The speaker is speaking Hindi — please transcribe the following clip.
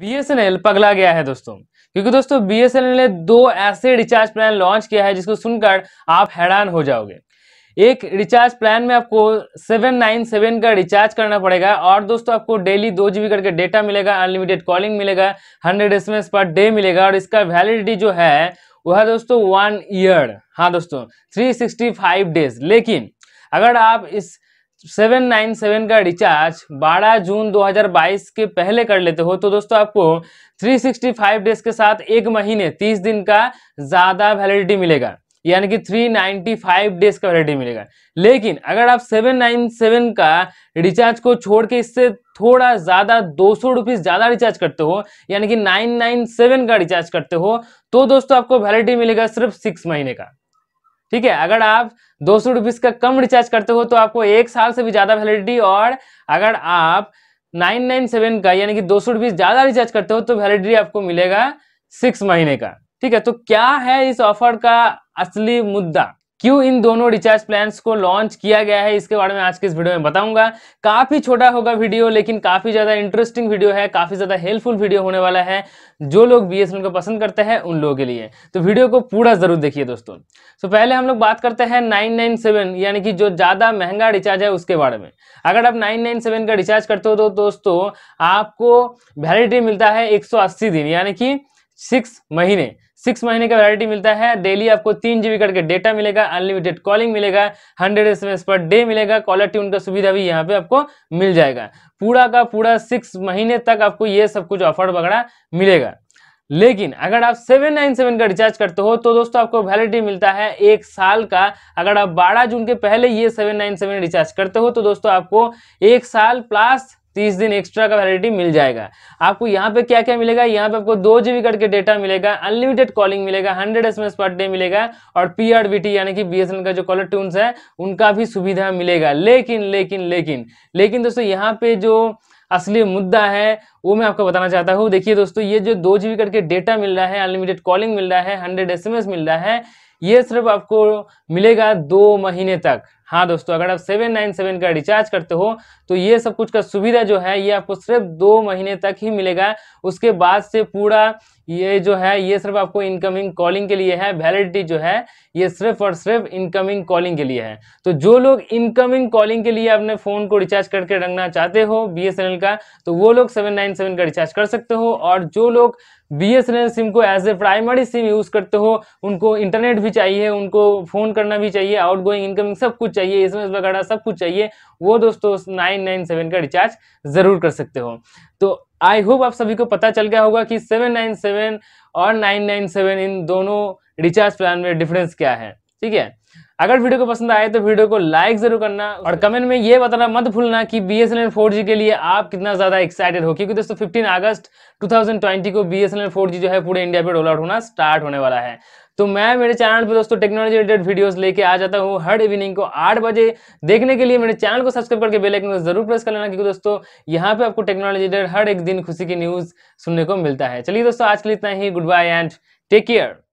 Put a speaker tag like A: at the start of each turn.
A: बीएसएनएल पगला गया है दोस्तों क्योंकि दोस्तों बीएसएनएल ने दो ऐसे रिचार्ज प्लान लॉन्च किया है जिसको सुनकर आप हैरान हो जाओगे एक रिचार्ज प्लान में आपको 797 का रिचार्ज करना पड़ेगा और दोस्तों आपको डेली दो जी करके डेटा मिलेगा अनलिमिटेड कॉलिंग मिलेगा 100 एस पर डे मिलेगा और इसका वैलिडिटी जो है वह है दोस्तों वन ईयर हाँ दोस्तों 365 डेज लेकिन अगर आप इस 797 का रिचार्ज 12 जून 2022 के पहले कर लेते हो तो दोस्तों आपको 365 डेज के साथ एक महीने 30 दिन का ज़्यादा वैलिडिटी मिलेगा यानी कि 395 डेज का वैलिडिटी मिलेगा लेकिन अगर आप 797 का रिचार्ज को छोड़ के इससे थोड़ा ज़्यादा दो सौ रुपीज़ ज़्यादा रिचार्ज करते हो यानी कि 997 का रिचार्ज करते हो तो दोस्तों आपको वैलिडिटी मिलेगा सिर्फ सिक्स महीने का ठीक है अगर आप दो सौ का कम रिचार्ज करते हो तो आपको एक साल से भी ज्यादा वैलिडिटी और अगर आप नाइन नाइन सेवन का यानी कि दो सौ रुपीज ज्यादा रिचार्ज करते हो तो वैलिडिटी आपको मिलेगा सिक्स महीने का ठीक है तो क्या है इस ऑफर का असली मुद्दा क्यों इन दोनों रिचार्ज प्लान को लॉन्च किया गया है इसके बारे में आज के इस वीडियो में बताऊंगा काफी छोटा होगा वीडियो लेकिन काफी ज्यादा इंटरेस्टिंग वीडियो है काफी ज्यादा हेल्पफुल वीडियो होने वाला है जो लोग बी को पसंद करते हैं उन लोगों के लिए तो वीडियो को पूरा जरूर देखिए दोस्तों तो पहले हम लोग बात करते हैं नाइन यानी कि जो ज्यादा महंगा रिचार्ज है उसके बारे में अगर आप नाइन का रिचार्ज करते हो तो दोस्तों आपको वैलिडिटी मिलता है एक दिन यानी कि सिक्स महीने सिक्स महीने का वैरायटी मिलता है डेली आपको तीन जीबी करके डेटा मिलेगा अनलिमिटेड कॉलिंग मिलेगा हंड्रेड एस पर डे मिलेगा कॉलर ट्यून का सुविधा भी यहाँ पे आपको मिल जाएगा पूरा का पूरा सिक्स महीने तक आपको ये सब कुछ ऑफर वगैरह मिलेगा लेकिन अगर आप 797 का रिचार्ज करते हो तो दोस्तों आपको वैलिडिटी मिलता है एक साल का अगर आप 12 जून के पहले ये 797 रिचार्ज करते हो तो दोस्तों आपको एक साल प्लस तीस दिन एक्स्ट्रा का वैलिडिटी मिल जाएगा आपको यहाँ पे क्या क्या मिलेगा यहाँ पे आपको दो जीबी करके डेटा मिलेगा अनलिमिटेड कॉलिंग मिलेगा हंड्रेड एस पर डे मिलेगा और पी यानी कि बी का जो कॉलर ट्यून्स है उनका भी सुविधा मिलेगा लेकिन लेकिन लेकिन लेकिन दोस्तों यहाँ पे जो असली मुद्दा है वो मैं आपको बताना चाहता हूँ देखिए दोस्तों ये जो दो जीबी करके डेटा मिल रहा है अनलिमिटेड कॉलिंग मिल रहा है हंड्रेड एस मिल रहा है ये सिर्फ आपको मिलेगा दो महीने तक हाँ दोस्तों अगर आप सेवन नाइन सेवन का रिचार्ज करते हो तो ये सब कुछ का सुविधा जो है ये आपको सिर्फ दो महीने तक ही मिलेगा उसके बाद से पूरा ये जो है ये सिर्फ आपको इनकमिंग कॉलिंग के लिए है वैलिडिटी जो है ये सिर्फ और सिर्फ इनकमिंग कॉलिंग के लिए है तो जो लोग इनकमिंग कॉलिंग के लिए अपने फ़ोन को रिचार्ज करके रखना चाहते हो बी का तो वो लोग सेवन का रिचार्ज कर सकते हो और जो लोग बी एस सिम को as a primary SIM use करते हो उनको इंटरनेट भी चाहिए उनको फ़ोन करना भी चाहिए आउट गोइंग इनकमिंग सब कुछ चाहिए एस वगैरह सब कुछ चाहिए वो दोस्तों नाइन नाइन सेवन का रिचार्ज ज़रूर कर सकते हो तो आई होप आप सभी को पता चल गया होगा कि सेवन नाइन सेवन और नाइन नाइन सेवन इन दोनों रिचार्ज प्लान में डिफरेंस क्या है ठीक है अगर वीडियो को पसंद आए तो वीडियो को लाइक जरूर करना और कमेंट में ये बताना मत भूलना कि बी एस के लिए आप कितना ज्यादा एक्साइटेड हो क्योंकि दोस्तों 15 अगस्त 2020 को बी एस जो है पूरे इंडिया पे रोल आउट होना स्टार्ट होने वाला है तो मैं मेरे चैनल पे दोस्तों टेक्नोलॉजी रिलेटेड वीडियोस लेके आ जाता हूँ हर इवनिंग को आठ बजे देखने के लिए मेरे चैनल को सब्सक्राइब करके बेल आइकन को जरूर प्रेस कर लेना क्योंकि दोस्तों यहाँ पे आपको टेक्नोलॉजी रिलेटेड हर एक दिन खुशी की न्यूज सुनने को मिलता है चलिए दोस्तों आज के लिए इतना ही good bye and take care